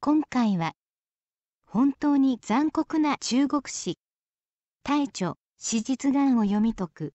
今回は本当に残酷な中国史大著史実眼を読み解く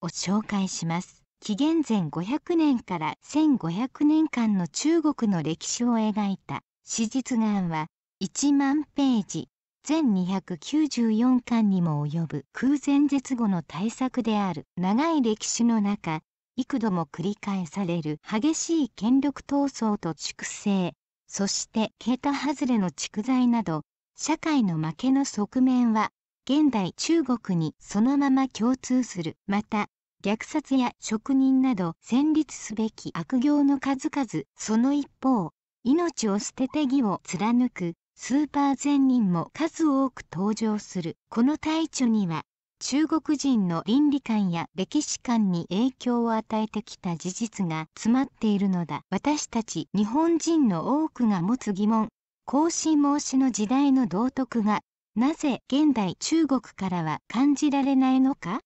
を紹介します紀元前500年から1500年間の中国の歴史を描いた史実眼は1万ページ全294巻にも及ぶ空前絶後の大作である長い歴史の中幾度も繰り返される激しい権力闘争と粛清そして桁外れの蓄財など社会の負けの側面は現代中国にそのまま共通するまた虐殺や職人など戦慄すべき悪行の数々その一方命を捨てて義を貫くスーパー善人も数多く登場するこの大著には中国人の倫理観や歴史観に影響を与えてきた事実が詰まっているのだ私たち日本人の多くが持つ疑問孔子孟子の時代の道徳がなぜ現代中国からは感じられないのか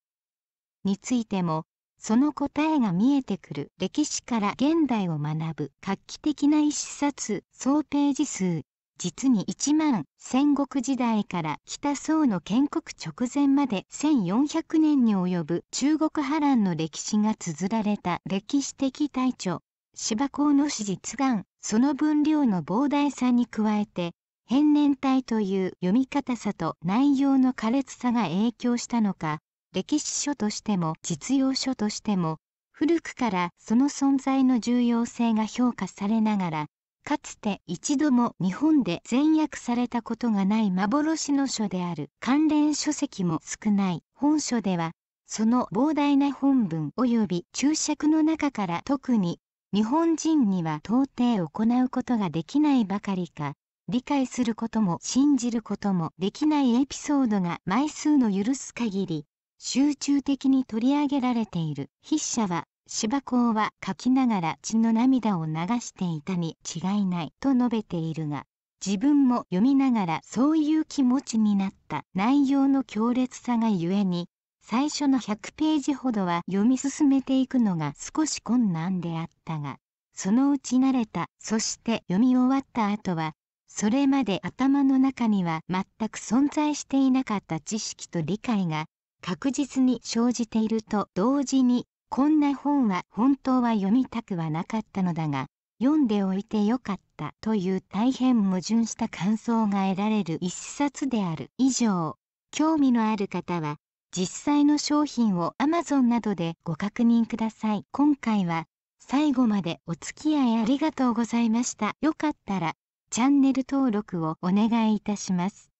についてもその答えが見えてくる歴史から現代を学ぶ画期的な一冊総ページ数実に1万戦国時代から北宋の建国直前まで1400年に及ぶ中国波乱の歴史が綴られた歴史的大著芝公の史実願その分量の膨大さに加えて変年体という読み方さと内容の苛烈さが影響したのか歴史書としても実用書としても古くからその存在の重要性が評価されながらかつて一度も日本で全訳されたことがない幻の書である関連書籍も少ない本書ではその膨大な本文及び注釈の中から特に日本人には到底行うことができないばかりか理解することも信じることもできないエピソードが枚数の許す限り集中的に取り上げられている筆者は芝公は書きながら血の涙を流していたに違いないと述べているが自分も読みながらそういう気持ちになった内容の強烈さがゆえに最初の100ページほどは読み進めていくのが少し困難であったがそのうち慣れたそして読み終わった後はそれまで頭の中には全く存在していなかった知識と理解が確実に生じていると同時にこんな本は本当は読みたくはなかったのだが、読んでおいてよかったという大変矛盾した感想が得られる一冊である以上、興味のある方は、実際の商品を Amazon などでご確認ください。今回は最後までお付き合いありがとうございました。よかったらチャンネル登録をお願いいたします。